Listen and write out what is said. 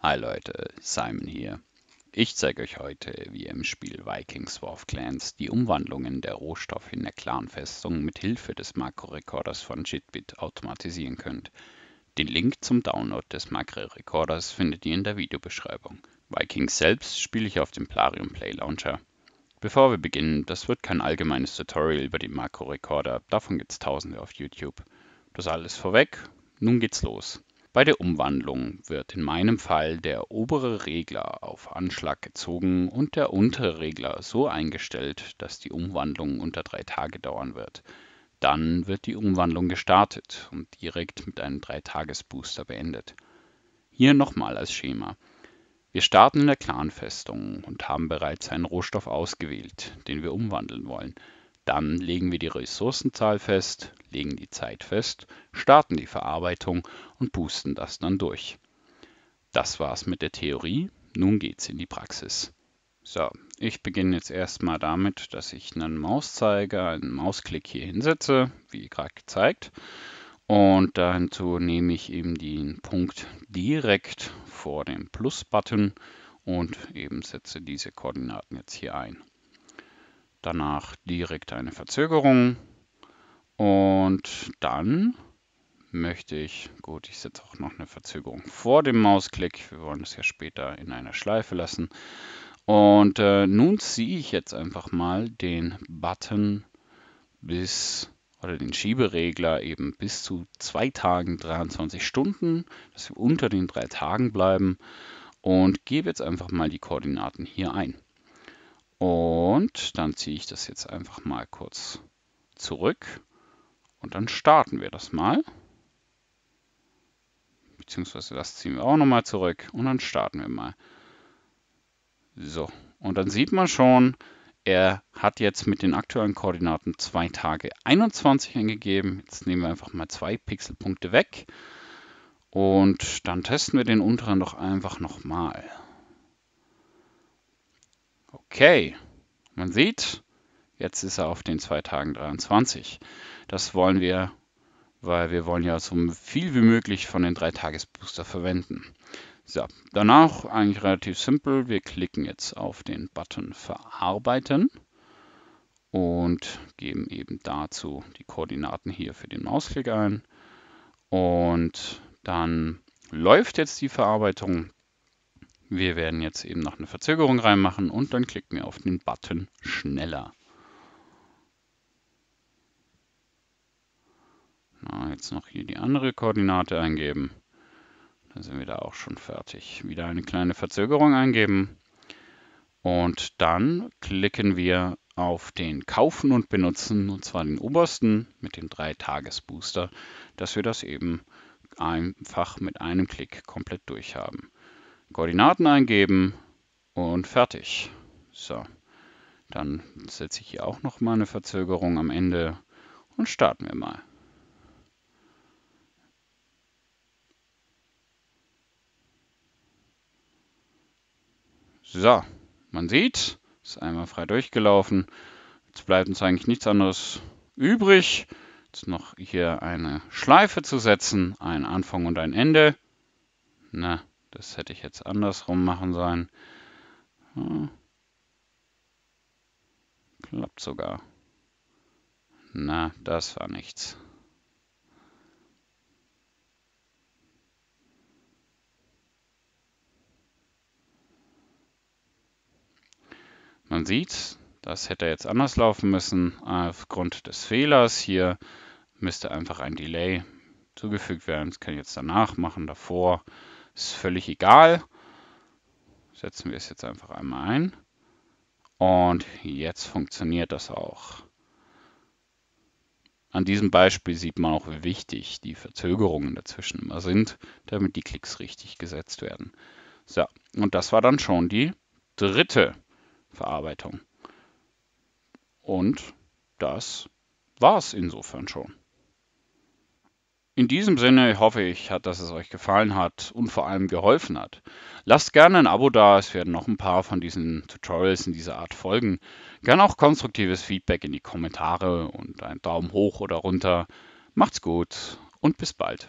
Hi Leute, Simon hier. Ich zeige euch heute, wie ihr im Spiel Vikings War of Clans die Umwandlungen der Rohstoffe in der Clanfestung mit Hilfe des Makrorekorders von Jitbit automatisieren könnt. Den Link zum Download des Makrorekorders findet ihr in der Videobeschreibung. Vikings selbst spiele ich auf dem Plarium Play Launcher. Bevor wir beginnen, das wird kein allgemeines Tutorial über den Makrorekorder, davon gibt's tausende auf YouTube. Das alles vorweg, nun geht's los. Bei der Umwandlung wird in meinem Fall der obere Regler auf Anschlag gezogen und der untere Regler so eingestellt, dass die Umwandlung unter drei Tage dauern wird. Dann wird die Umwandlung gestartet und direkt mit einem 3-Tages-Booster beendet. Hier nochmal als Schema. Wir starten in der Clanfestung und haben bereits einen Rohstoff ausgewählt, den wir umwandeln wollen – dann legen wir die Ressourcenzahl fest, legen die Zeit fest, starten die Verarbeitung und boosten das dann durch. Das war's mit der Theorie, nun geht's in die Praxis. So, ich beginne jetzt erstmal damit, dass ich einen Mauszeiger, einen Mausklick hier hinsetze, wie gerade gezeigt. Und dazu nehme ich eben den Punkt direkt vor dem Plus-Button und eben setze diese Koordinaten jetzt hier ein danach direkt eine Verzögerung und dann möchte ich, gut, ich setze auch noch eine Verzögerung vor dem Mausklick, wir wollen das ja später in einer Schleife lassen. Und äh, nun ziehe ich jetzt einfach mal den Button bis oder den Schieberegler eben bis zu zwei Tagen 23 Stunden, dass wir unter den drei Tagen bleiben und gebe jetzt einfach mal die Koordinaten hier ein. Und dann ziehe ich das jetzt einfach mal kurz zurück und dann starten wir das mal. Beziehungsweise das ziehen wir auch nochmal zurück und dann starten wir mal. So, und dann sieht man schon, er hat jetzt mit den aktuellen Koordinaten 2 Tage 21 eingegeben. Jetzt nehmen wir einfach mal zwei Pixelpunkte weg und dann testen wir den unteren doch einfach nochmal. Okay, man sieht, jetzt ist er auf den zwei Tagen 23. Das wollen wir, weil wir wollen ja so viel wie möglich von den drei Tagesbooster booster verwenden. So, danach eigentlich relativ simpel. Wir klicken jetzt auf den Button Verarbeiten und geben eben dazu die Koordinaten hier für den Mausklick ein. Und dann läuft jetzt die Verarbeitung wir werden jetzt eben noch eine Verzögerung reinmachen und dann klicken wir auf den Button schneller. Na, jetzt noch hier die andere Koordinate eingeben. Dann sind wir da auch schon fertig. Wieder eine kleine Verzögerung eingeben. Und dann klicken wir auf den Kaufen und Benutzen, und zwar den obersten mit dem 3-Tages-Booster, dass wir das eben einfach mit einem Klick komplett durchhaben. Koordinaten eingeben und fertig. So, dann setze ich hier auch noch mal eine Verzögerung am Ende und starten wir mal. So, man sieht, ist einmal frei durchgelaufen. Jetzt bleibt uns eigentlich nichts anderes übrig. Jetzt noch hier eine Schleife zu setzen, ein Anfang und ein Ende. Na, das hätte ich jetzt andersrum machen sollen. Ja. Klappt sogar. Na, das war nichts. Man sieht, das hätte jetzt anders laufen müssen. Aufgrund des Fehlers hier müsste einfach ein Delay zugefügt werden. Das kann ich jetzt danach machen, davor. Ist völlig egal. Setzen wir es jetzt einfach einmal ein. Und jetzt funktioniert das auch. An diesem Beispiel sieht man auch, wie wichtig die Verzögerungen dazwischen immer sind, damit die Klicks richtig gesetzt werden. So, und das war dann schon die dritte Verarbeitung. Und das war es insofern schon. In diesem Sinne hoffe ich, dass es euch gefallen hat und vor allem geholfen hat. Lasst gerne ein Abo da, es werden noch ein paar von diesen Tutorials in dieser Art folgen. Gerne auch konstruktives Feedback in die Kommentare und einen Daumen hoch oder runter. Macht's gut und bis bald.